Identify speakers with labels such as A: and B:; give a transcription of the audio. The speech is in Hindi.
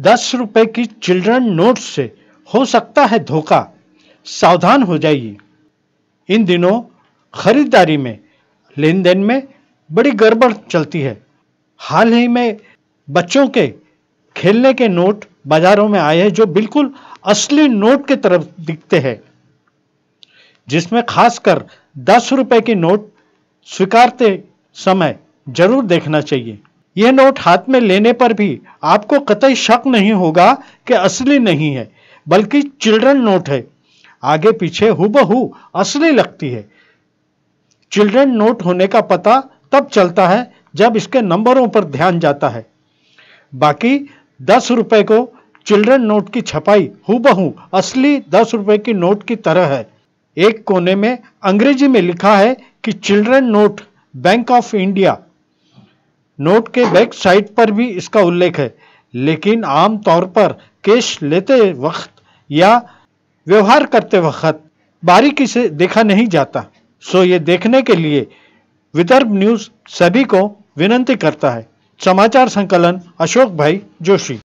A: दस रुपए की चिल्ड्रन नोट से हो सकता है धोखा सावधान हो जाइए इन दिनों खरीदारी में लेन देन में बड़ी गड़बड़ चलती है हाल ही में बच्चों के खेलने के नोट बाजारों में आए हैं जो बिल्कुल असली नोट के तरफ दिखते हैं जिसमें खासकर दस रुपए की नोट स्वीकारते समय जरूर देखना चाहिए यह नोट हाथ में लेने पर भी आपको कतई शक नहीं होगा कि असली नहीं है बल्कि चिल्ड्रन नोट है आगे पीछे हुबहू असली लगती है चिल्ड्रन नोट होने का पता तब चलता है जब इसके नंबरों पर ध्यान जाता है बाकी दस रुपए को चिल्ड्रन नोट की छपाई बहु असली दस रुपए की नोट की तरह है एक कोने में अंग्रेजी में लिखा है कि children note bank of India note के बैक साइड पर भी इसका उल्लेख है लेकिन आम तौर पर कैश लेते वक्त या व्यवहार करते वक्त बारीकी से देखा नहीं जाता सो ये देखने के लिए विदर्भ न्यूज सभी को विनंती करता है समाचार संकलन अशोक भाई जोशी